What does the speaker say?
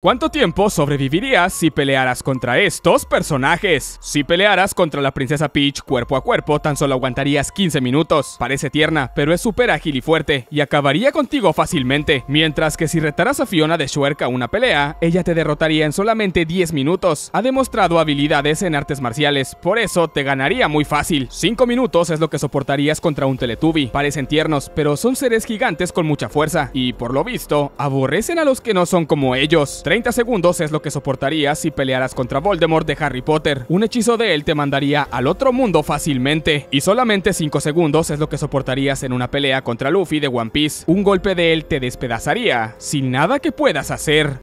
¿Cuánto tiempo sobrevivirías si pelearas contra estos personajes? Si pelearas contra la princesa Peach cuerpo a cuerpo, tan solo aguantarías 15 minutos. Parece tierna, pero es súper ágil y fuerte, y acabaría contigo fácilmente. Mientras que si retaras a Fiona de suerca a una pelea, ella te derrotaría en solamente 10 minutos. Ha demostrado habilidades en artes marciales, por eso te ganaría muy fácil. 5 minutos es lo que soportarías contra un Teletubby. Parecen tiernos, pero son seres gigantes con mucha fuerza, y por lo visto, aborrecen a los que no son como ellos 30 segundos es lo que soportarías si pelearas contra Voldemort de Harry Potter. Un hechizo de él te mandaría al otro mundo fácilmente. Y solamente 5 segundos es lo que soportarías en una pelea contra Luffy de One Piece. Un golpe de él te despedazaría, sin nada que puedas hacer.